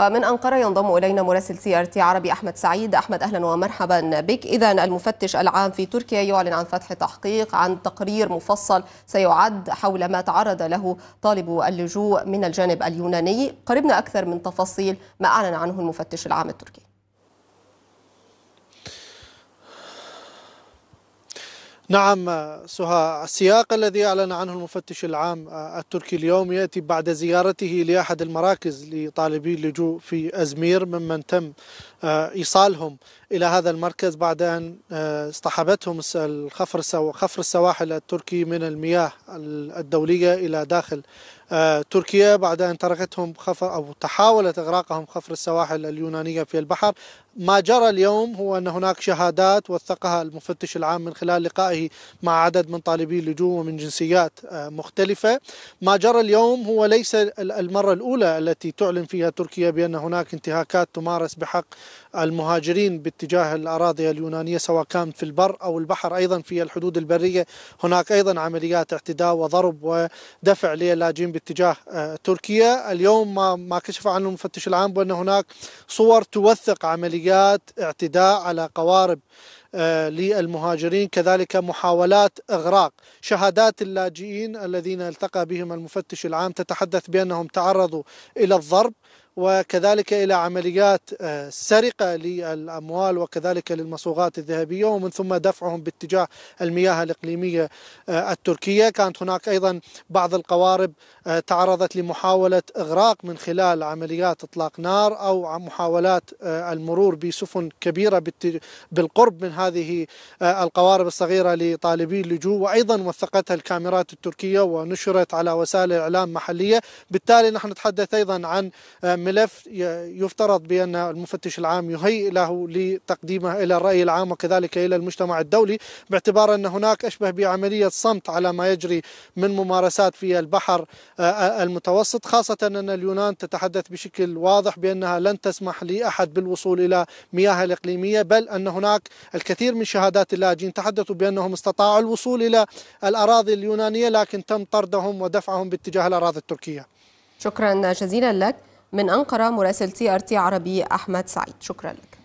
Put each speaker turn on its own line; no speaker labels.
ومن أنقرة ينضم إلينا مراسل سي ار تي عربي أحمد سعيد أحمد أهلا ومرحبا بك إذا المفتش العام في تركيا يعلن عن فتح تحقيق عن تقرير مفصل سيعد حول ما تعرض له طالبو اللجوء من الجانب اليوناني قربنا أكثر من تفاصيل ما أعلن عنه المفتش العام التركي
نعم آه، سها السياق الذي أعلن عنه المفتش العام آه، التركي اليوم يأتي بعد زيارته لأحد المراكز لطالبي اللجوء في أزمير ممن تم آه، إيصالهم إلى هذا المركز بعد أن آه، اصطحبتهم خفر خفر السواحل التركي من المياه الدولية إلى داخل آه، تركيا بعد أن تركتهم خفر أو تحاولت إغراقهم خفر السواحل اليونانية في البحر ما جرى اليوم هو أن هناك شهادات وثقها المفتش العام من خلال لقائه مع عدد من طالبي اللجوء ومن جنسيات آه، مختلفة ما جرى اليوم هو ليس المرة الأولى التي تعلن فيها تركيا بأن هناك انتهاكات تمارس بحق المهاجرين اتجاه الأراضي اليونانية سواء كان في البر أو البحر أيضا في الحدود البرية هناك أيضا عمليات اعتداء وضرب ودفع للاجئين باتجاه آه، تركيا اليوم ما, ما كشف عنه المفتش العام بأن هناك صور توثق عمليات اعتداء على قوارب آه، للمهاجرين كذلك محاولات إغراق شهادات اللاجئين الذين التقى بهم المفتش العام تتحدث بأنهم تعرضوا إلى الضرب وكذلك الى عمليات آه، سرقه للاموال وكذلك للمصوغات الذهبيه ومن ثم دفعهم باتجاه المياه الاقليميه آه، التركيه، كانت هناك ايضا بعض القوارب تعرضت لمحاوله اغراق من خلال عمليات اطلاق نار او محاولات المرور بسفن كبيره بالقرب من هذا هذه آه، القوارب الصغيرة لطالبي اللجوء وأيضا وثقتها الكاميرات التركية ونشرت على وسائل الإعلام محلية بالتالي نحن نتحدث أيضا عن آه، ملف يفترض بأن المفتش العام يهيئ له لتقديمه إلى الرأي العام وكذلك إلى المجتمع الدولي باعتبار أن هناك أشبه بعملية صمت على ما يجري من ممارسات في البحر آه، المتوسط خاصة أن اليونان تتحدث بشكل واضح بأنها لن تسمح لأحد بالوصول إلى مياه الإقليمية بل أن هناك الكثير كثير من شهادات اللاجئين تحدثوا بأنهم استطاعوا الوصول إلى الأراضي اليونانية لكن تم طردهم ودفعهم باتجاه الأراضي التركية
شكرا جزيلا لك من أنقرة مراسل تي ار تي عربي أحمد سعيد شكرا لك